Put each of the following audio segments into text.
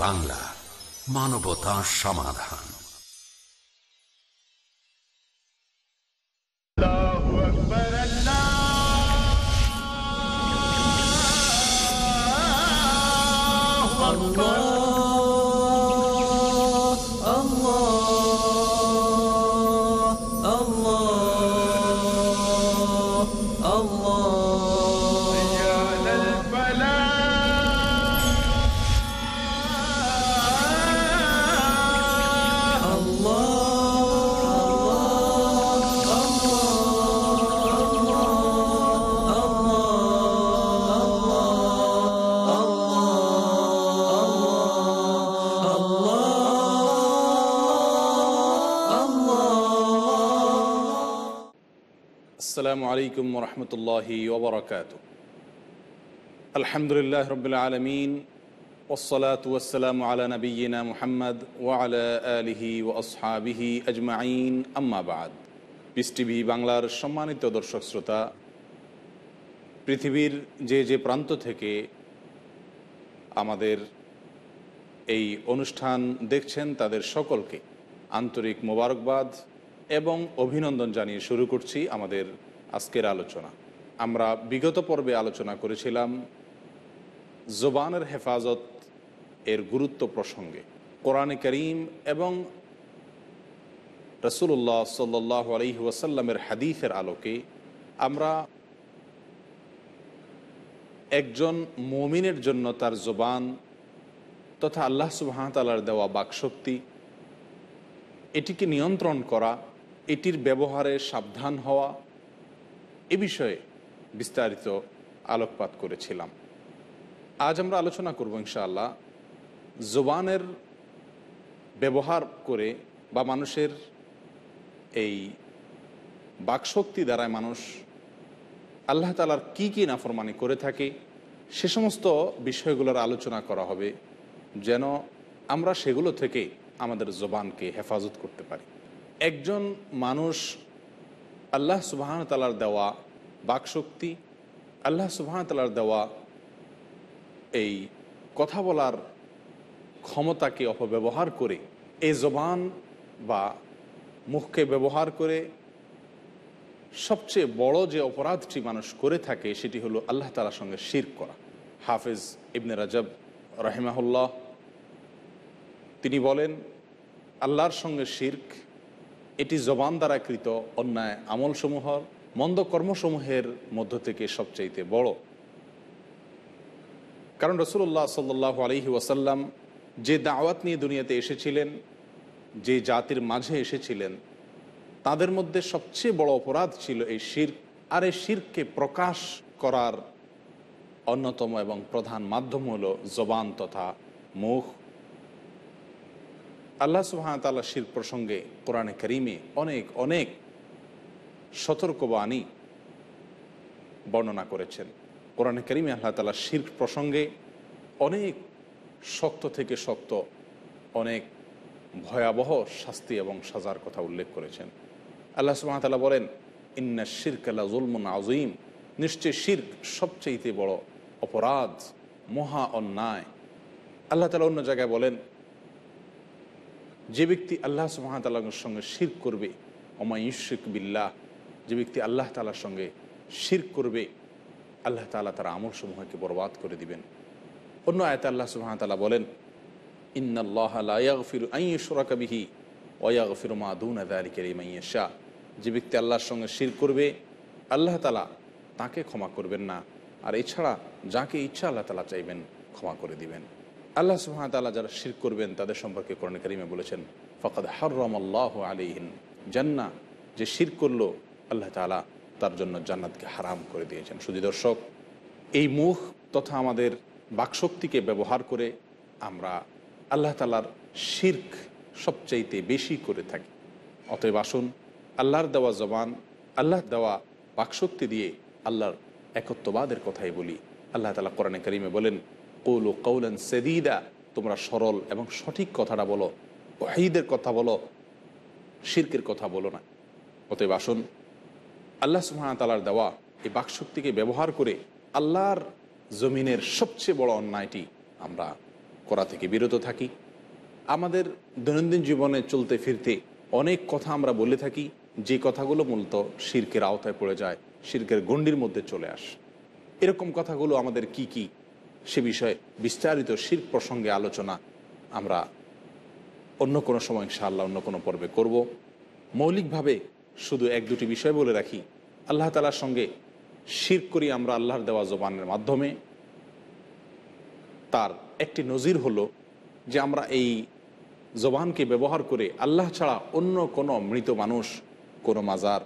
বাংলা মানবতা সমাধান আসসালামু আলাইকুম রহমতুল্লাহি আলহামদুলিল্লাহ রবিল আলমিন ওসলাত ওয়াসালাম আলা নবীনা মুহাম্মদ ওয়ালা আলহি ও আসহাবিহি আজমাইন আম্মাবাদ পিস টিভি বাংলার সম্মানিত দর্শক শ্রোতা পৃথিবীর যে যে প্রান্ত থেকে আমাদের এই অনুষ্ঠান দেখছেন তাদের সকলকে আন্তরিক মোবারকবাদ এবং অভিনন্দন জানিয়ে শুরু করছি আমাদের আজকের আলোচনা আমরা বিগত পর্বে আলোচনা করেছিলাম জোবানের হেফাজত এর গুরুত্ব প্রসঙ্গে কোরআনে করিম এবং রসুল্লাহ সাল্লাহ আলহি ওয়াসাল্লামের হাদিফের আলোকে আমরা একজন মমিনের জন্য তার জোবান তথা আল্লাহ সুবাহতালার দেওয়া বাকশক্তি এটিকে নিয়ন্ত্রণ করা এটির ব্যবহারে সাবধান হওয়া এ বিষয়ে বিস্তারিত আলোকপাত করেছিলাম আজ আমরা আলোচনা করব ইনশাআল্লাহ জোবানের ব্যবহার করে বা মানুষের এই বাকশক্তি দ্বারায় মানুষ আল্লাহ তালার কি কি নাফরমানি করে থাকে সে সমস্ত বিষয়গুলোর আলোচনা করা হবে যেন আমরা সেগুলো থেকে আমাদের জবানকে হেফাজত করতে পারি একজন মানুষ আল্লাহ সুবাহান তালার দেওয়া বাকশক্তি আল্লাহ সুবাহান তালার দেওয়া এই কথা বলার ক্ষমতাকে অপব্যবহার করে এই জবান বা মুখকে ব্যবহার করে সবচেয়ে বড় যে অপরাধটি মানুষ করে থাকে সেটি হলো আল্লাহ তালার সঙ্গে শির করা হাফেজ ইবনে রাজব রহেমাহুল্লাহ তিনি বলেন আল্লাহর সঙ্গে শির্ক এটি জবান দ্বারা কৃত অন্যায় আমলসমূহর মন্দ কর্মসমূহের মধ্য থেকে সবচাইতে বড় কারণ রসুল্লাহ সাল্লাহ আলহি ওয়াসাল্লাম যে দাওয়াত নিয়ে দুনিয়াতে এসেছিলেন যে জাতির মাঝে এসেছিলেন তাদের মধ্যে সবচেয়ে বড় অপরাধ ছিল এই শির আর এই শিরকে প্রকাশ করার অন্যতম এবং প্রধান মাধ্যম হল জবান তথা মুখ আল্লাহ সুহামতাল্লা শির প্রসঙ্গে কোরআনে করিমে অনেক অনেক সতর্কবাণী বর্ণনা করেছেন কোরআনে করিমে আল্লাহ তালা শির প্রসঙ্গে অনেক শক্ত থেকে শক্ত অনেক ভয়াবহ শাস্তি এবং সাজার কথা উল্লেখ করেছেন আল্লাহ সুহামতাল্লাহ বলেন ইন্না শির্ক আল্লাহ জুলমুন আজিম নিশ্চয় শির্ক সবচেয়েতে বড় অপরাধ মহা অন্যায় আল্লাহ তালা অন্য জায়গায় বলেন যে ব্যক্তি আল্লাহ সুহামতাল্লাহর সঙ্গে শির করবে অমা ইউশিক বিল্লাহ যে ব্যক্তি আল্লাহ তালার সঙ্গে শির করবে আল্লাহ তালা তার সমূহকে বরবাদ করে দিবেন অন্য আয়ত আল্লাহ সুহামতাল্লাহ বলেন ইন্নআল্লাহ আয়াগফির আইয়ুসরা কবিহি আদারিকের শাহ যে ব্যক্তি আল্লাহর সঙ্গে শির করবে আল্লাহ তালা তাকে ক্ষমা করবেন না আর এছাড়া যাকে ইচ্ছা আল্লাহ তালা চাইবেন ক্ষমা করে দিবেন আল্লাহ সুহামতাল্লাহ যারা শির করবেন তাদের সম্পর্কে কোরআন কারিমে বলেছেন ফকাদ হরম আল্লাহ আলিহীন জান্না যে শির করল আল্লাহ তালা তার জন্য জান্নাতকে হারাম করে দিয়েছেন শুধু দর্শক এই মুখ তথা আমাদের বাকশক্তিকে ব্যবহার করে আমরা আল্লাহ তালার শির্ক সবচাইতে বেশি করে থাকি অতএব আসুন আল্লাহর দেওয়া জবান আল্লাহ দেওয়া বাকশক্তি দিয়ে আল্লাহর একত্ববাদের কথাই বলি আল্লাহ তালা কোরআনে করিমে বলেন কৌলু কৌলেন সেদিদা তোমরা সরল এবং সঠিক কথাটা বলো ওহিদের কথা বলো শির্কের কথা বলো না অতএব আসুন আল্লাহ সুহানতালার দেওয়া এই বাকশক্তিকে ব্যবহার করে আল্লাহর জমিনের সবচেয়ে বড় অন্যায়টি আমরা করা থেকে বিরত থাকি আমাদের দৈনন্দিন জীবনে চলতে ফিরতে অনেক কথা আমরা বলে থাকি যে কথাগুলো মূলত শির্কের আওতায় পড়ে যায় শির্কের গণ্ডির মধ্যে চলে আসে এরকম কথাগুলো আমাদের কি কী সে বিষয়ে বিস্তারিত শির প্রসঙ্গে আলোচনা আমরা অন্য কোনো সময় ইনশাআল্লাহ অন্য কোনো পর্বে করব মৌলিকভাবে শুধু এক দুটি বিষয় বলে রাখি আল্লাহ তালার সঙ্গে শির করি আমরা আল্লাহর দেওয়া জবানের মাধ্যমে তার একটি নজির হলো যে আমরা এই জবানকে ব্যবহার করে আল্লাহ ছাড়া অন্য কোনো মৃত মানুষ কোনো মাজার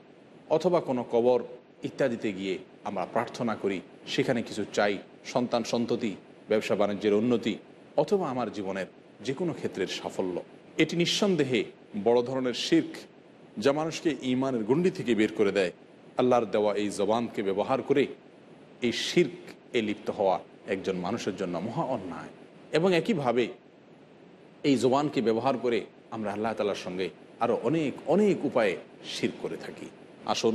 অথবা কোনো কবর ইত্যাদিতে গিয়ে আমরা প্রার্থনা করি সেখানে কিছু চাই সন্তান সন্ততি ব্যবসা বাণিজ্যের উন্নতি অথবা আমার জীবনের যে কোনো ক্ষেত্রের সাফল্য এটি নিঃসন্দেহে বড় ধরনের শির্ক যা মানুষকে ইমানের গুন্ডি থেকে বের করে দেয় আল্লাহর দেওয়া এই জবানকে ব্যবহার করে এই শির্ক এ লিপ্ত হওয়া একজন মানুষের জন্য মহা অন্যায় এবং একইভাবে এই জবানকে ব্যবহার করে আমরা আল্লাহ তালার সঙ্গে আরও অনেক অনেক উপায়ে শির করে থাকি আসুন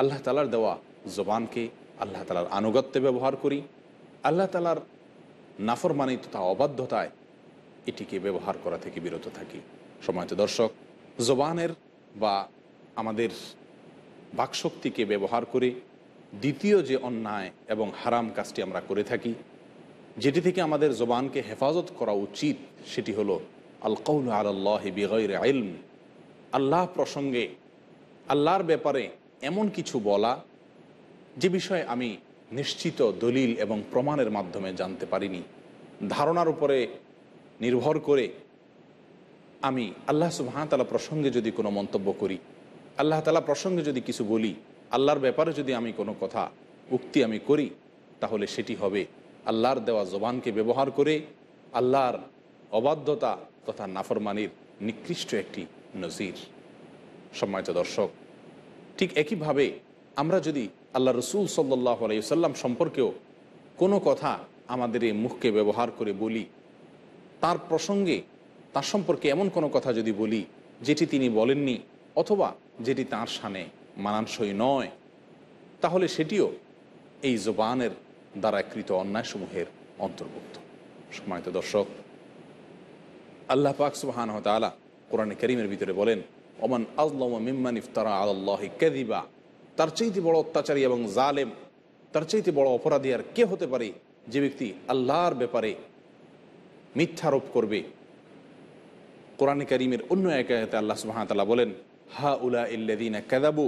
আল্লাহ তালার দেওয়া জবানকে আল্লাহ তালার আনুগত্যে ব্যবহার করি আল্লাহ তালার নাফরমানি তথা অবাধ্যতায় এটিকে ব্যবহার করা থেকে বিরত থাকি সময়ত দর্শক জবানের বা আমাদের বাকশক্তিকে ব্যবহার করে দ্বিতীয় যে অন্যায় এবং হারাম কাজটি আমরা করে থাকি যেটি থেকে আমাদের জবানকে হেফাজত করা উচিত সেটি হলো আল কৌল আল্লাহ বিগৈর আইলম আল্লাহ প্রসঙ্গে আল্লাহর ব্যাপারে এমন কিছু বলা যে বিষয়ে আমি নিশ্চিত দলিল এবং প্রমাণের মাধ্যমে জানতে পারিনি ধারণার উপরে নির্ভর করে আমি আল্লাহ সুবাহতালা প্রসঙ্গে যদি কোনো মন্তব্য করি আল্লাহ তালা প্রসঙ্গে যদি কিছু বলি আল্লাহর ব্যাপারে যদি আমি কোনো কথা উক্তি আমি করি তাহলে সেটি হবে আল্লাহর দেওয়া জবানকে ব্যবহার করে আল্লাহর অবাধ্যতা তথা নাফরমানির নিকৃষ্ট একটি নজির সম্মানিত দর্শক ঠিক একইভাবে আমরা যদি আল্লাহ রসুল সাল্লাহ আলাইসাল্লাম সম্পর্কেও কোনো কথা আমাদের এই মুখকে ব্যবহার করে বলি তার প্রসঙ্গে তার সম্পর্কে এমন কোনো কথা যদি বলি যেটি তিনি বলেননি অথবা যেটি তার সানে মানানসই নয় তাহলে সেটিও এই জবানের দ্বারা কৃত অন্যায়সমূহের অন্তর্ভুক্ত সময়ত দর্শক আল্লাহ পাক সুবাহান তালা কোরআনে করিমের ভিতরে বলেন ওমান আজলম মিম্মান ইফতারা আল্লাহ কেদিবা তার চাইতে বড় অত্যাচারী এবং জালেম তার চাইতে বড় অপরাধী আর কে হতে পারে যে ব্যক্তি আল্লাহর ব্যাপারে মিথ্যারোপ করবে কোরআন করিমের অন্য একায়তে আল্লাহ সুহামতাল্লাহ বলেন হা উলা ইদিন কাদাবু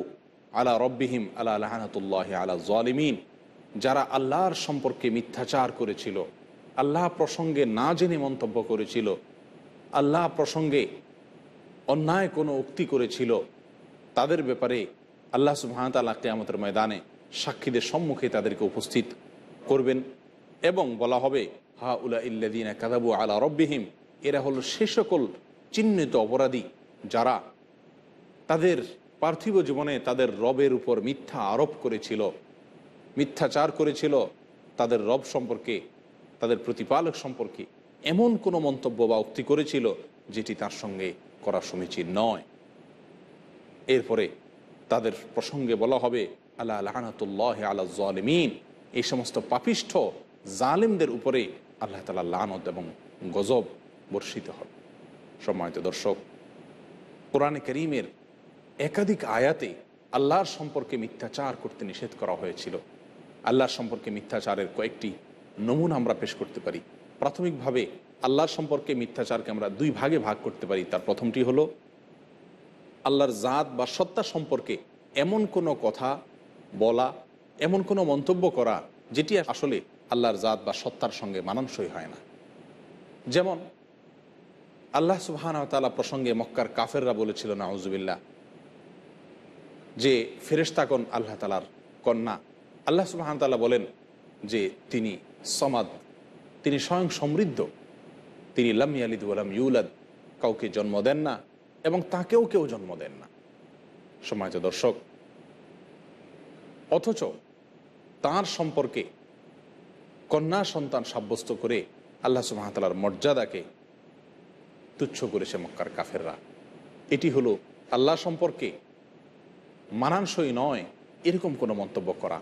আলা রব্বিহিম আলা আল্লাহ আলা জালিমিন যারা আল্লাহর সম্পর্কে মিথ্যাচার করেছিল আল্লাহ প্রসঙ্গে না জেনে মন্তব্য করেছিল আল্লাহ প্রসঙ্গে অন্যায় কোনো উক্তি করেছিল তাদের ব্যাপারে আল্লাহ সুবাহতাল্লাহ কেয়ামতের ময়দানে সাক্ষীদের সম্মুখে তাদেরকে উপস্থিত করবেন এবং বলা হবে হা উল্লা ইল্লাদিনা কাদাবু আলা রব্বিহিম এরা হলো সে সকল চিহ্নিত অপরাধী যারা তাদের পার্থিব জীবনে তাদের রবের উপর মিথ্যা আরোপ করেছিল মিথ্যাচার করেছিল তাদের রব সম্পর্কে তাদের প্রতিপালক সম্পর্কে এমন কোনো মন্তব্য বা উক্তি করেছিল যেটি তার সঙ্গে করা সমীচীন নয় এরপরে তাদের প্রসঙ্গে বলা হবে আল্লাহ আলহানতুল্লাহ আল্লাহ জালিমিন এই সমস্ত পাপিষ্ঠ জালিমদের উপরে আল্লাহ তালা লানত এবং গজব বর্ষিত হবে সম্মানিত দর্শক কোরআনে করিমের একাধিক আয়াতে আল্লাহর সম্পর্কে মিথ্যাচার করতে নিষেধ করা হয়েছিল আল্লাহর সম্পর্কে মিথ্যাচারের কয়েকটি নমুনা আমরা পেশ করতে পারি প্রাথমিকভাবে আল্লাহর সম্পর্কে মিথ্যাচারকে আমরা দুই ভাগে ভাগ করতে পারি তার প্রথমটি হলো আল্লাহর জাত বা সত্তা সম্পর্কে এমন কোনো কথা বলা এমন কোনো মন্তব্য করা যেটি আসলে আল্লাহর জাত বা সত্তার সঙ্গে মানানসই হয় না যেমন আল্লাহ তালা প্রসঙ্গে মক্কার কাফেররা বলেছিল আউজুবিল্লা যে ফেরেস্তাকন আল্লাহ তালার কন্যা আল্লাহ সুবাহানতাল্লাহ বলেন যে তিনি সমাদ তিনি স্বয়ং সমৃদ্ধ তিনি লাম ইয়ালিদ ওয়ালাম ইউলাদ কাউকে জন্ম দেন না এবং তাকেও কেউ জন্ম দেন না সময়ত দর্শক অথচ তার সম্পর্কে কন্যা সন্তান সাব্যস্ত করে আল্লাহ সুমাহতালার মর্যাদাকে তুচ্ছ করেছে মক্কার কাফেররা এটি হলো আল্লাহ সম্পর্কে মানানসই নয় এরকম কোনো মন্তব্য করা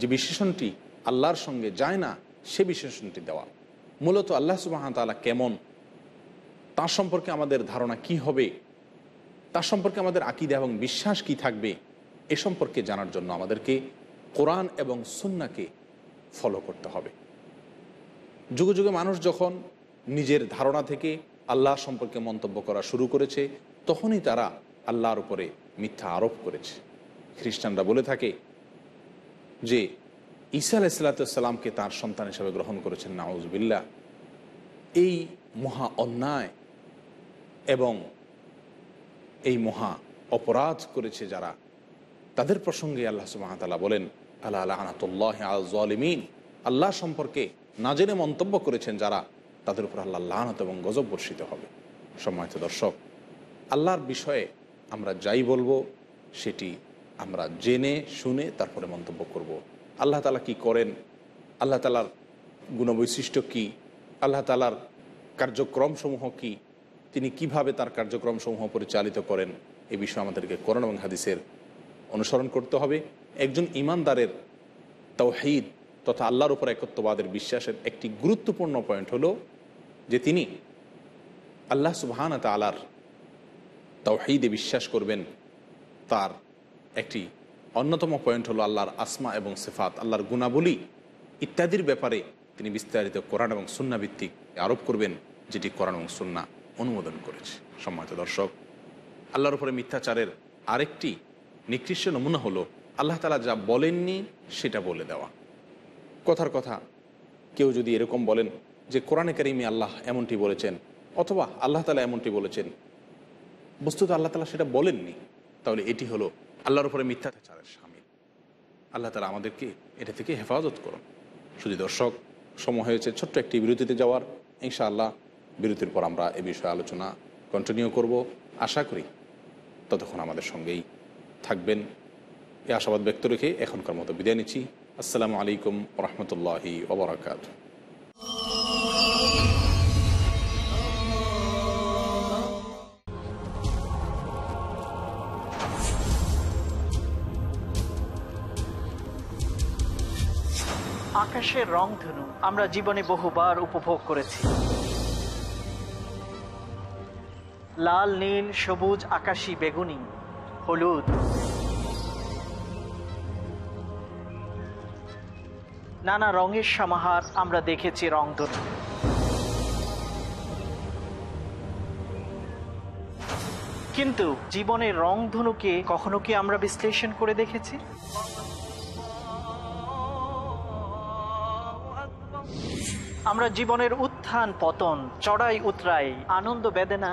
যে বিশেষণটি আল্লাহর সঙ্গে যায় না সে বিশেষণটি দেওয়া মূলত আল্লাহ সুবাহতালা কেমন তার সম্পর্কে আমাদের ধারণা কি হবে তার সম্পর্কে আমাদের আকিদা এবং বিশ্বাস কি থাকবে এ সম্পর্কে জানার জন্য আমাদেরকে কোরআন এবং সুন্নাকে ফলো করতে হবে যুগে যুগে মানুষ যখন নিজের ধারণা থেকে আল্লাহ সম্পর্কে মন্তব্য করা শুরু করেছে তখনই তারা আল্লাহর উপরে মিথ্যা আরোপ করেছে খ্রিস্টানরা বলে থাকে যে ঈসা আলাইসালাতামকে তার সন্তান হিসেবে গ্রহণ করেছেন নাউজবিল্লা এই মহা অন্যায় এবং এই মহা অপরাধ করেছে যারা তাদের প্রসঙ্গে আল্লাহ সুবাহতালা বলেন আল্লাহ আল্লাহ আনাতুল্লাহ আলমিন আল্লাহ সম্পর্কে না জেনে মন্তব্য করেছেন যারা তাদের উপর আল্লাহ লানত এবং গজব বর্ষিত হবে সম্মানিত দর্শক আল্লাহর বিষয়ে আমরা যাই বলবো সেটি আমরা জেনে শুনে তারপরে মন্তব্য করব। আল্লাহ তালা কি করেন আল্লাহ তালার গুণবৈশিষ্ট্য কী আল্লাহ তালার কার্যক্রমসমূহ কী তিনি কিভাবে তার কার্যক্রম সমূহ পরিচালিত করেন এ বিষয়ে আমাদেরকে করোনা এবং হাদিসের অনুসরণ করতে হবে একজন ইমানদারের তাওহিদ তথা আল্লাহর উপর একত্ববাদের বিশ্বাসের একটি গুরুত্বপূর্ণ পয়েন্ট হলো যে তিনি আল্লাহ সুবহান তালার তাওহিদে বিশ্বাস করবেন তার একটি অন্যতম পয়েন্ট হলো আল্লাহর আসমা এবং সেফাত আল্লাহর গুণাবলী ইত্যাদির ব্যাপারে তিনি বিস্তারিত কোরআন এবং সুন্নাভিত্তিক আরোপ করবেন যেটি কোরআন এবং সুন্না অনুমোদন করেছে সম্মানিত দর্শক আল্লাহর উপরে মিথ্যাচারের আরেকটি নিকৃষ্ট নমুনা হলো আল্লাহ তালা যা বলেননি সেটা বলে দেওয়া কথার কথা কেউ যদি এরকম বলেন যে কোরআনে কারিমে আল্লাহ এমনটি বলেছেন অথবা আল্লাহ তালা এমনটি বলেছেন বস্তুত আল্লাহ তালা সেটা বলেননি তাহলে এটি হলো আল্লাহর উপরে মিথ্যাচারের সামিল আল্লাহ তালা আমাদেরকে এটা থেকে হেফাজত করুন শুধু দর্শক সময় হয়েছে ছোট্ট একটি বিরতিতে যাওয়ার ইনশাআল্লাহ বিরতির পর আমরা এ বিষয়ে আলোচনা কন্টিনিউ করব আশা করি ততক্ষণ আমাদের সঙ্গেই থাকবেন এ আশাবাদ ব্যক্ত রেখে এখনকার মতো বিদায় নিচ্ছি আসসালামু আলাইকুম রহমতুল্লাহি ওবরাকাত আকাশের রংধনু আমরা জীবনে বহুবার উপভোগ করেছি লাল নীল সবুজ আকাশি বেগুনি হলুদ নানা রঙের সমাহার আমরা দেখেছি রং কিন্তু জীবনের রংধনুকে কখনো কি আমরা বিশ্লেষণ করে দেখেছি আমরা জীবনের উত্থান পতন চড়াই উতরাই আনন্দ বেদনা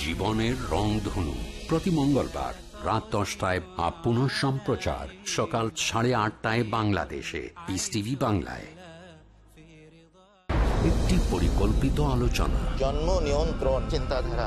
জীবনের রংধনু প্রতি মঙ্গলবার রাত দশটায় আপ পুনঃ সম্প্রচার সকাল সাড়ে আটটায় বাংলাদেশে পিস টিভি বাংলায় একটি পরিকল্পিত আলোচনা জন্ম নিয়ন্ত্রণ চিন্তাধারা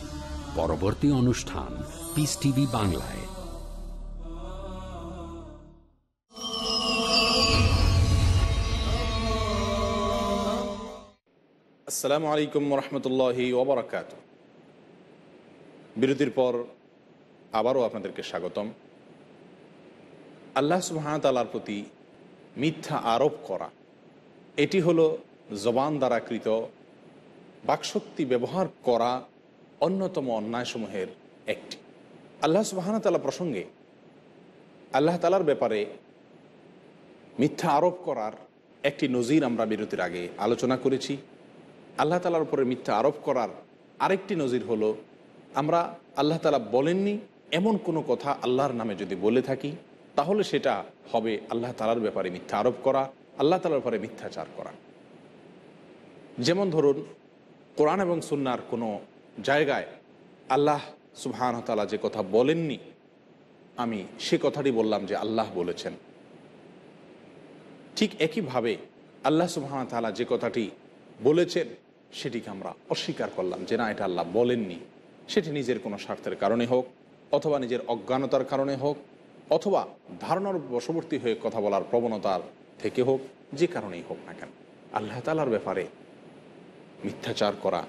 পরবর্তী অনুষ্ঠান পিস টিভি বাংলায় আসসালামু আলাইকুম রহমতুল্লাহি ওবরাকাত বিরতির পর আবারও আপনাদেরকে স্বাগতম আল্লাহ সুহানতালার প্রতি মিথ্যা আরোপ করা এটি হলো জবান দ্বারা কৃত বাকশক্তি ব্যবহার করা অন্যতম অন্যায়সমূহের একটি আল্লাহ সুবাহতালা প্রসঙ্গে আল্লাহ তালার ব্যাপারে মিথ্যা আরোপ করার একটি নজির আমরা বিরতির আগে আলোচনা করেছি আল্লাহ তালার উপরে মিথ্যা আরোপ করার আরেকটি নজির হলো আমরা আল্লাহ তালা বলেননি এমন কোনো কথা আল্লাহর নামে যদি বলে থাকি তাহলে সেটা হবে আল্লাহ তালার ব্যাপারে মিথ্যা আরোপ করা আল্লাহ তালার ব্যাপারে মিথ্যাচার করা যেমন ধরুন কোরআন এবং সুন্নার কোনো জায়গায় আল্লাহ তালা যে কথা বলেননি আমি সে কথাটি বললাম যে আল্লাহ বলেছেন ঠিক একইভাবে আল্লাহ তালা যে কথাটি বলেছেন সেটিকে আমরা অস্বীকার করলাম যে না এটা আল্লাহ বলেননি সেটি নিজের কোনো স্বার্থের কারণে হোক অথবা নিজের অজ্ঞানতার কারণে হোক অথবা ধারণার বশবর্তী হয়ে কথা বলার প্রবণতার থেকে হোক যে কারণেই হোক না কেন আল্লাহ তালার ব্যাপারে মিথ্যাচার করা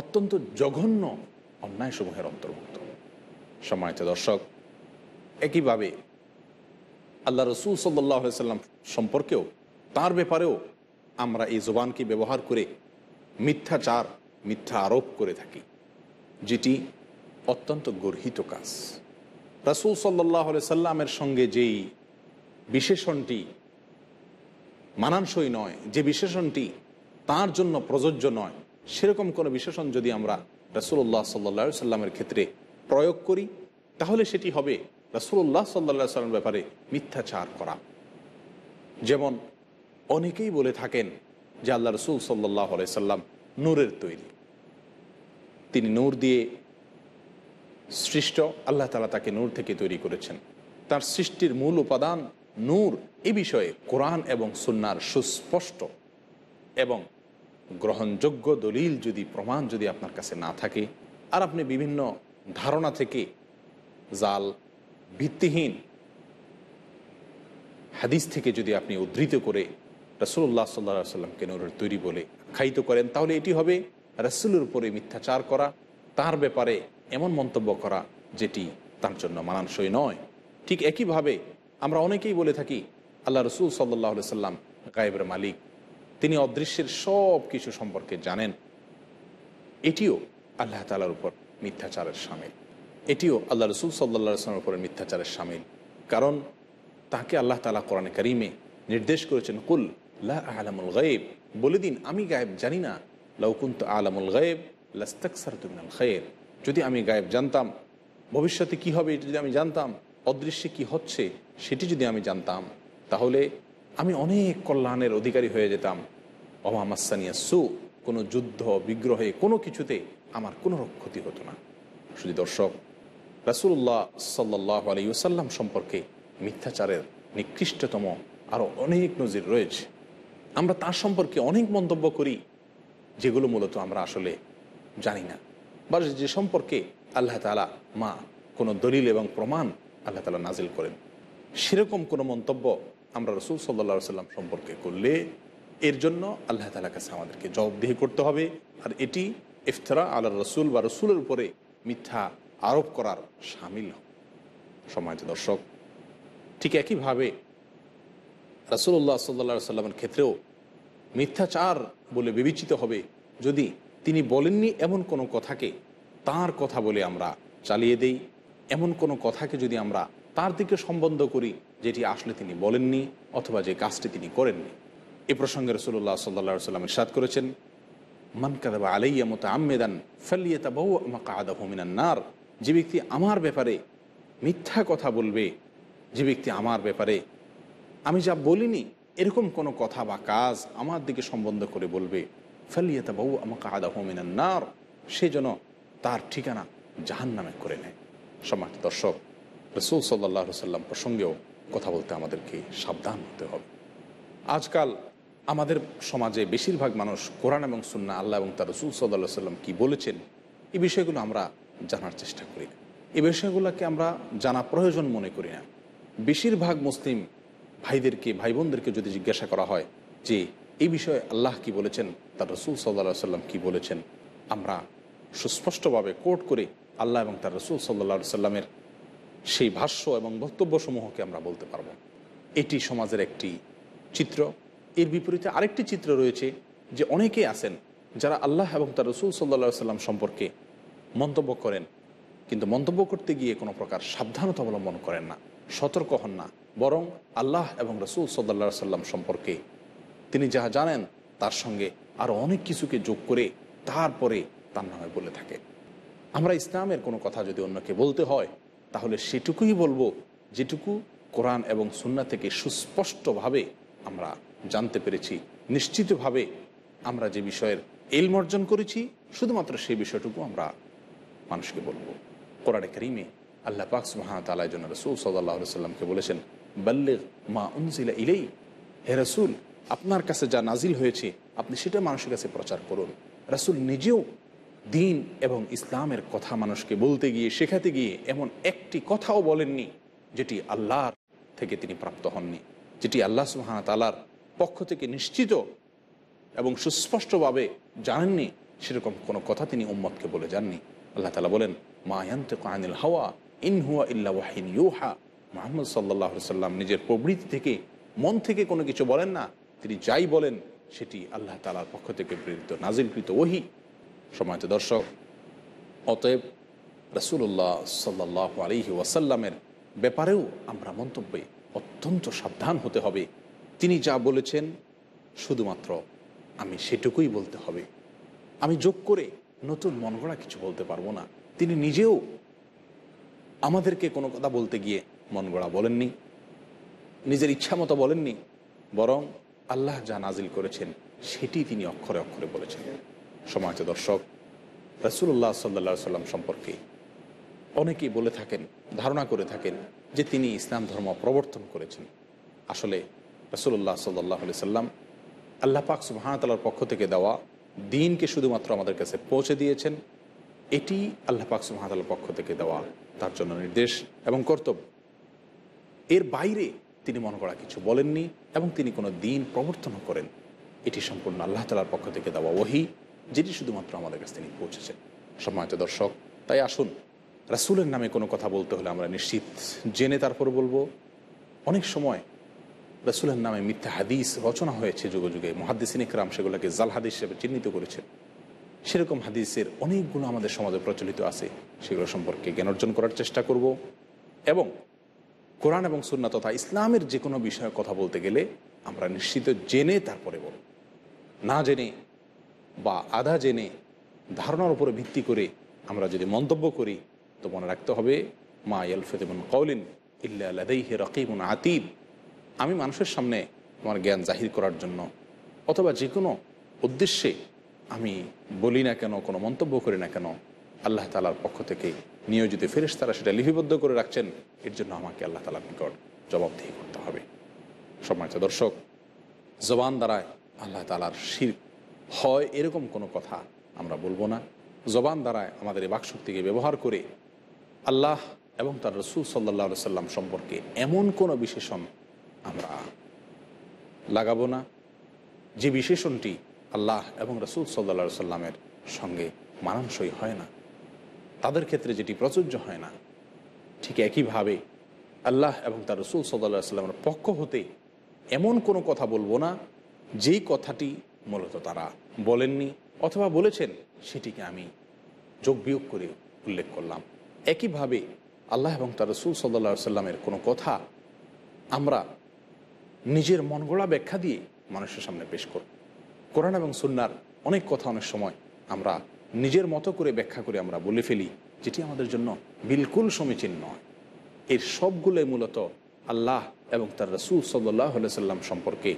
অত্যন্ত জঘন্য অন্যায়সমূহের অন্তর্ভুক্ত সম্মানিত দর্শক একইভাবে আল্লাহ রসুল সাল্লাহ সাল্লাম সম্পর্কেও তার ব্যাপারেও আমরা এই জবানকে ব্যবহার করে মিথ্যাচার মিথ্যা আরোপ করে থাকি যেটি অত্যন্ত গর্হিত কাজ রাসুল সাল্লাহ সাল্লামের সঙ্গে যেই বিশেষণটি মানানসই নয় যে বিশেষণটি তার জন্য প্রযোজ্য নয় সেরকম কোনো বিশেষণ যদি আমরা রাসুল্লাহ সাল্লা সাল্লামের ক্ষেত্রে প্রয়োগ করি তাহলে সেটি হবে রাসুল্লাহ সাল্লা সাল্লামের ব্যাপারে মিথ্যাচার করা যেমন অনেকেই বলে থাকেন যে আল্লাহ রসুল সাল্লাহ সাল্লাম নূরের তৈরি তিনি নূর দিয়ে সৃষ্ট আল্লাহ তালা তাকে নূর থেকে তৈরি করেছেন তার সৃষ্টির মূল উপাদান নূর এ বিষয়ে কোরআন এবং সুনার সুস্পষ্ট এবং গ্রহণযোগ্য দলিল যদি প্রমাণ যদি আপনার কাছে না থাকে আর আপনি বিভিন্ন ধারণা থেকে জাল ভিত্তিহীন হাদিস থেকে যদি আপনি উদ্ধৃত করে রসুল্লাহ সাল্লা সাল্লামকে নুরের তৈরি বলে আখ্যায়িত করেন তাহলে এটি হবে রসুলের উপরে মিথ্যাচার করা তার ব্যাপারে এমন মন্তব্য করা যেটি তার জন্য মানানসই নয় ঠিক একইভাবে আমরা অনেকেই বলে থাকি আল্লাহ রসুল সাল্লাহ সাল্লাম গায়েবের মালিক তিনি অদৃশ্যের সব কিছু সম্পর্কে জানেন এটিও আল্লাহ তালার উপর মিথ্যাচারের সামিল এটিও আল্লাহ রসুল সাল্লা আসলামের উপর মিথ্যাচারের সামিল কারণ তাকে আল্লাহ তালা কোরআন করিমে নির্দেশ করেছেন কুল লা আলামুল গায়েব বলে দিন আমি গায়েব জানি না লৌকুন্ত আলামুল গায়েব লাস্তাকসার যদি আমি গায়েব জানতাম ভবিষ্যতে কি হবে এটি যদি আমি জানতাম অদৃশ্যে কি হচ্ছে সেটি যদি আমি জানতাম তাহলে আমি অনেক কল্যাণের অধিকারী হয়ে যেতাম অমামাসানিয়া সু কোনো যুদ্ধ বিগ্রহে কোনো কিছুতে আমার কোনো ক্ষতি হতো না শুধু দর্শক রাসুল্লাহ সাল্লাহ আলিউসাল্লাম সম্পর্কে মিথ্যাচারের নিকৃষ্টতম আরও অনেক নজির রয়েছে আমরা তার সম্পর্কে অনেক মন্তব্য করি যেগুলো মূলত আমরা আসলে জানি না বা যে সম্পর্কে আল্লাহ তালা মা কোনো দলিল এবং প্রমাণ আল্লাহ তালা নাজিল করেন সেরকম কোনো মন্তব্য আমরা রসুল সাল্লা সাল্লাম সম্পর্কে করলে এর জন্য আল্লাহ তালা কাছে আমাদেরকে জবাবদিহি করতে হবে আর এটি ইফতারা আল্লাহ রসুল বা রসুলের উপরে মিথ্যা আরোপ করার সামিল সমাজ দর্শক ঠিক একইভাবে রাসুল্লাহ সাল্লা সাল্লামের ক্ষেত্রেও মিথ্যাচার বলে বিবেচিত হবে যদি তিনি বলেননি এমন কোনো কথাকে তার কথা বলে আমরা চালিয়ে দেই এমন কোনো কথাকে যদি আমরা তার দিকে সম্বন্ধ করি যেটি আসলে তিনি বলেননি অথবা যে কাজটি তিনি করেননি এ প্রসঙ্গে রসুল্লাহ সাল্লা সাল্লাম ইরশাদ করেছেন মান কাদাবা আলাইয়া মতো আমেদান ফালিয়া বাউ আমাকে আদা ভমিনান নার যে ব্যক্তি আমার ব্যাপারে মিথ্যা কথা বলবে যে ব্যক্তি আমার ব্যাপারে আমি যা বলিনি এরকম কোনো কথা বা কাজ আমার দিকে সম্বন্ধ করে বলবে তা বাউ আমাকে আদা ভমিনান নার সে যেন তার ঠিকানা জাহান নামে করে নেয় সমাজ দর্শক রসুল সাল্লাহ সাল্লাম প্রসঙ্গেও কথা বলতে আমাদেরকে সাবধান হতে হবে আজকাল আমাদের সমাজে বেশিরভাগ মানুষ কোরআন এবং সুন্না আল্লাহ এবং তার রসুল সদাল্লাহ সাল্লাম কী বলেছেন এই বিষয়গুলো আমরা জানার চেষ্টা করি এই বিষয়গুলোকে আমরা জানা প্রয়োজন মনে করি না বেশিরভাগ মুসলিম ভাইদেরকে ভাই বোনদেরকে যদি জিজ্ঞাসা করা হয় যে এই বিষয়ে আল্লাহ কি বলেছেন তার রসুল সাল্লাহ সাল্লাম কী বলেছেন আমরা সুস্পষ্টভাবে কোর্ট করে আল্লাহ এবং তার রসুল সাল্লাহ সাল্লামের সেই ভাষ্য এবং বক্তব্যসমূহকে আমরা বলতে পারব এটি সমাজের একটি চিত্র এর বিপরীতে আরেকটি চিত্র রয়েছে যে অনেকেই আছেন যারা আল্লাহ এবং তার রসুল সাল্লা সাল্লাম সম্পর্কে মন্তব্য করেন কিন্তু মন্তব্য করতে গিয়ে কোনো প্রকার সাবধানতা অবলম্বন করেন না সতর্ক হন না বরং আল্লাহ এবং রসুল সাল্লা সাল্লাম সম্পর্কে তিনি যাহা জানেন তার সঙ্গে আরও অনেক কিছুকে যোগ করে তারপরে তার নামে বলে থাকে আমরা ইসলামের কোনো কথা যদি অন্যকে বলতে হয় তাহলে সেটুকুই বলবো যেটুকু কোরআন এবং সুন্না থেকে সুস্পষ্টভাবে আমরা জানতে পেরেছি নিশ্চিতভাবে আমরা যে বিষয়ের এলম অর্জন করেছি শুধুমাত্র সেই বিষয়টুকু আমরা মানুষকে বলবো কোরআনে করিমে আল্লাহ পাক সুহামতাল্লাহ জন রসুল সদাল্লাহ সাল্লামকে বলেছেন বাল্লে মা উনজিলা ইলেই হে রসুল আপনার কাছে যা নাজিল হয়েছে আপনি সেটা মানুষের কাছে প্রচার করুন রাসুল নিজেও দিন এবং ইসলামের কথা মানুষকে বলতে গিয়ে শেখাতে গিয়ে এমন একটি কথাও বলেননি যেটি আল্লাহর থেকে তিনি প্রাপ্ত হননি যেটি আল্লাহ সুহান তালার পক্ষ থেকে নিশ্চিত এবং সুস্পষ্টভাবে জানেননি সেরকম কোনো কথা তিনি উম্মতকে বলে যাননি আল্লাহ তালা বলেন মায়ান্ত কানিল হাওয়া ইনহুয়া ইল্লা ওয়াহিন ইউহা মোহাম্মদ সাল্লাহ সাল্লাম নিজের প্রবৃতি থেকে মন থেকে কোনো কিছু বলেন না তিনি যাই বলেন সেটি আল্লাহ তালার পক্ষ থেকে প্রেরিত নাজিলকৃত ওহি সময়ত দর্শক অতএব রসুল্লাহ সাল্লাহ আলহি ওয়াসাল্লামের ব্যাপারেও আমরা মন্তব্যে অত্যন্ত সাবধান হতে হবে তিনি যা বলেছেন শুধুমাত্র আমি সেটুকুই বলতে হবে আমি যোগ করে নতুন মনগড়া কিছু বলতে পারবো না তিনি নিজেও আমাদেরকে কোনো কথা বলতে গিয়ে মনগড়া বলেননি নিজের ইচ্ছা মতো বলেননি বরং আল্লাহ যা নাজিল করেছেন সেটি তিনি অক্ষরে অক্ষরে বলেছেন সমাজ দর্শক রসুল্লাহ সাল্লা সাল্লাম সম্পর্কে অনেকেই বলে থাকেন ধারণা করে থাকেন যে তিনি ইসলাম ধর্ম প্রবর্তন করেছেন আসলে রসুল্লাহ সাল্লাহ সাল্লাম আল্লাহ পাক সুবাহতালার পক্ষ থেকে দেওয়া দিনকে শুধুমাত্র আমাদের কাছে পৌঁছে দিয়েছেন এটি আল্লাহ পাক সুবাহতালার পক্ষ থেকে দেওয়া তার জন্য নির্দেশ এবং কর্তব্য এর বাইরে তিনি মনে করা কিছু বলেননি এবং তিনি কোনো দিন প্রবর্তনও করেন এটি সম্পূর্ণ আল্লাহ তালার পক্ষ থেকে দেওয়া ওহি যেটি শুধুমাত্র আমাদের কাছে তিনি পৌঁছেছেন সম্মানিত দর্শক তাই আসুন রাসুলের নামে কোনো কথা বলতে হলে আমরা নিশ্চিত জেনে তারপর বলবো অনেক সময় রাসুলের নামে মিথ্যা হাদিস রচনা হয়েছে যুগ যুগে মহাদিসিন ইকরাম সেগুলোকে জাল হাদিস হিসেবে চিহ্নিত করেছে সেরকম হাদিসের অনেকগুলো আমাদের সমাজে প্রচলিত আছে সেগুলো সম্পর্কে জ্ঞান অর্জন করার চেষ্টা করব এবং কোরআন এবং সুন্না তথা ইসলামের যে কোনো বিষয়ে কথা বলতে গেলে আমরা নিশ্চিত জেনে তারপরে বলব না জেনে বা আধা জেনে ধারণার উপরে ভিত্তি করে আমরা যদি মন্তব্য করি তো মনে রাখতে হবে মা ইয়াল ফেতেমন কৌলিন ইল্লাহে রকিমুন আতিব আমি মানুষের সামনে আমার জ্ঞান জাহির করার জন্য অথবা যে কোনো উদ্দেশ্যে আমি বলি না কেন কোনো মন্তব্য করি না কেন আল্লাহ তালার পক্ষ থেকে নিয়োজিত ফেরেস তারা সেটা লিপিবদ্ধ করে রাখছেন এর জন্য আমাকে আল্লাহ তালার নিকট জবাবদিহি করতে হবে সম্মানিত দর্শক জবান দ্বারায় আল্লাহ তালার শির হয় এরকম কোনো কথা আমরা বলবো না জবান দ্বারায় আমাদের এই বাকশক্তিকে ব্যবহার করে আল্লাহ এবং তার রসুল সাল্লা সাল্লাম সম্পর্কে এমন কোনো বিশেষণ আমরা লাগাবো না যে বিশেষণটি আল্লাহ এবং রসুল সাল্লা সাল্লামের সঙ্গে মানানসই হয় না তাদের ক্ষেত্রে যেটি প্রযোজ্য হয় না ঠিক একইভাবে আল্লাহ এবং তার রসুল সাল্লা সাল্লামের পক্ষ হতে এমন কোনো কথা বলবো না যেই কথাটি মূলত তারা বলেননি অথবা বলেছেন সেটিকে আমি যোগ বিয়োগ করে উল্লেখ করলাম একইভাবে আল্লাহ এবং তার রসুল সাল্লা সাল্লামের কোনো কথা আমরা নিজের মন গড়া ব্যাখ্যা দিয়ে মানুষের সামনে পেশ করব কোরআন এবং সুন্নার অনেক কথা অনেক সময় আমরা নিজের মতো করে ব্যাখ্যা করে আমরা বলে ফেলি যেটি আমাদের জন্য বিলকুল সমীচীন নয় এর সবগুলোই মূলত আল্লাহ এবং তার রসুল সাল্লাহ সাল্লাম সম্পর্কে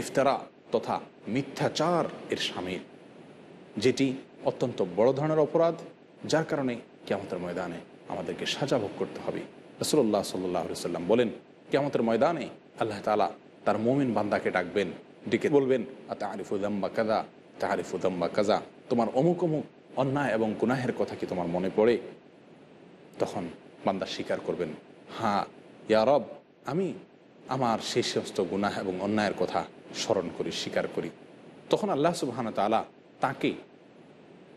ইফতারা তথা মিথ্যাচার এর সামিল যেটি অত্যন্ত বড় ধরনের অপরাধ যার কারণে কেমতের ময়দানে আমাদেরকে সাজা ভোগ করতে হবে রসুল্লাহ সাল্লাহ সাল্লাম বলেন কেমতের ময়দানে আল্লাহ তালা তার মোমিন বান্দাকে ডাকবেন ডেকে বলবেন তাহারিফুদ্দাম্বা কাদা তাহারিফুদ্দাম্বা কাজা তোমার অমুক অমুক অন্যায় এবং গুনাহের কথা কি তোমার মনে পড়ে তখন বান্দা স্বীকার করবেন হ্যাঁ ইয়ারব আমি আমার সেই সমস্ত গুনাহ এবং অন্যায়ের কথা স্মরণ করি স্বীকার করি তখন আল্লাহ সুবাহানা তালা তাকে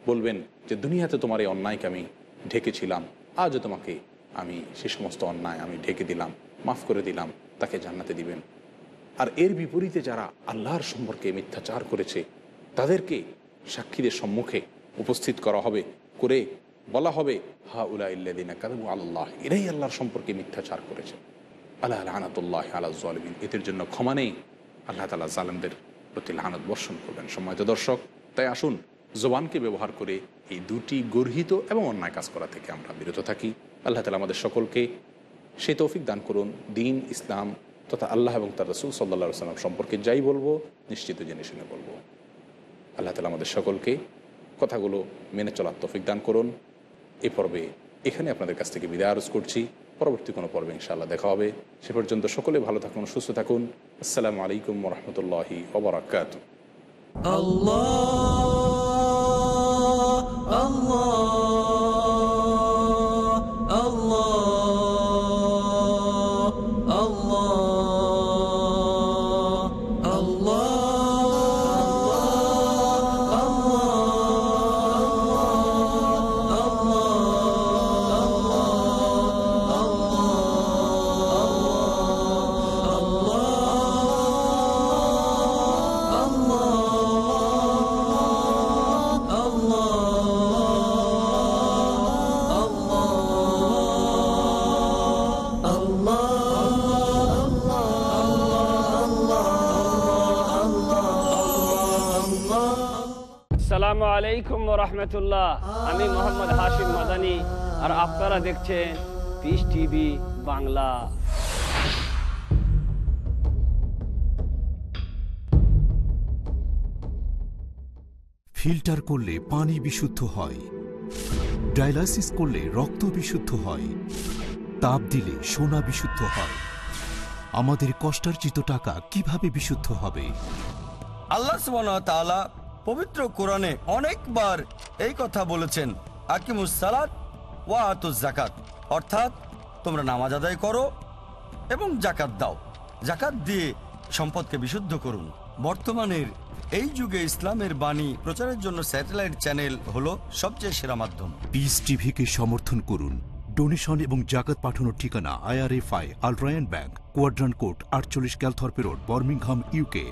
বলবেন যে দুনিয়াতে তোমার এই অন্যায়কে আমি ঢেকেছিলাম আজও তোমাকে আমি সে সমস্ত অন্যায় আমি ঢেকে দিলাম মাফ করে দিলাম তাকে জান্নাতে দিবেন আর এর বিপরীতে যারা আল্লাহর সম্পর্কে মিথ্যাচার করেছে তাদেরকে সাক্ষীদের সম্মুখে উপস্থিত করা হবে করে বলা হবে হা উলা ইল্লাদিনা কাদু আল্লাহ এরাই আল্লাহর সম্পর্কে মিথ্যাচার করেছে আল্লাহ আনাতুল্লাহ আলাহ আলমিন এদের জন্য ক্ষমা নেই আল্লাহ তালা জালেমদের প্রতি লাহানত বর্ষণ করবেন সম্মানিত দর্শক তাই আসুন জোবানকে ব্যবহার করে এই দুটি গর্হিত এবং অন্যায় কাজ করা থেকে আমরা বিরত থাকি আল্লাহ তালা আমাদের সকলকে সেই তৌফিক দান করুন দিন ইসলাম তথা আল্লাহ এবং তার রসুল সাল্লা সাল্লাম সম্পর্কে যাই বলবো নিশ্চিত জেনে শুনে বলবো আল্লাহ তালা আমাদের সকলকে কথাগুলো মেনে চলার তৌফিক দান করুন এ পর্বে এখানে আপনাদের কাছ থেকে বিদায় আরজ করছি পরবর্তী কোনো পর্বে ইনশাল্লাহ দেখা হবে সে পর্যন্ত সকলে ভালো থাকুন সুস্থ থাকুন আসসালামু আলাইকুম রহমতুল্লাহি ওবরাকাত Allah Allah রহমতুল্লাহ আমি মোহাম্মদ হাশিম মাদানি আর আপনারা দেখছেন পিস টিভি বাংলা ফিল্টার করলে পানি বিশুদ্ধ হয় ডায়ালাইসিস করলে রক্ত বিশুদ্ধ হয় তাপ দিলে সোনা বিশুদ্ধ হয় আমাদের কষ্টার্জিত টাকা কিভাবে বিশুদ্ধ হবে আল্লাহ পবিত্র কোরআনে অনেকবার এই কথা বলেছেন সালাত ওয়া জাকাত অর্থাৎ তোমরা নামাজ আদায় করো এবং জাকাত দাও জাকাত দিয়ে সম্পদকে বিশুদ্ধ করুন বর্তমানের এই যুগে ইসলামের বাণী প্রচারের জন্য স্যাটেলাইট চ্যানেল হলো সবচেয়ে সেরা মাধ্যম পিস কে সমর্থন করুন ডোনেশন এবং জাকাত পাঠানোর ঠিকানা আই আলট্রায়ন ব্যাংক কোয়াড্রান কোড আটচল্লিশ Calthorpe road Birmingham UK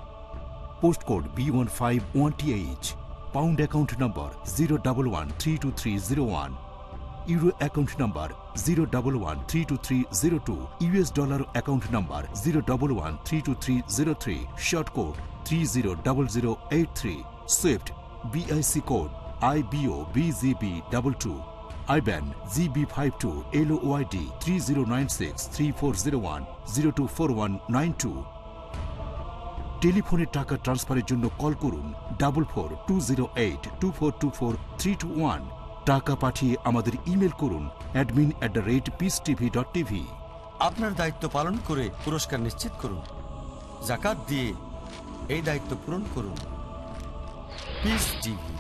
post code B one five one T H pound account number zero double one three two three zero one euro account number zero double one three two three zero two US dollar account number zero double one three two three zero three short code three zero double zero eight three swift BIC code I B O B double two G B five two L D three zero nine six three four zero one zero two four one nine two টেলিফোনে টাকা ট্রান্সফারের জন্য call করুন double four two zero eight two four two four three two one টাকা পাঠিয়ে আমাদের email করুন admin at the rate peace TV dot TV আপনার দায়িত্ব পালন করে পুরস্কার নিশ্চিত করুন জাকাত দিয়ে এই দায়িত্ব পূরণ করুন পিস টিভি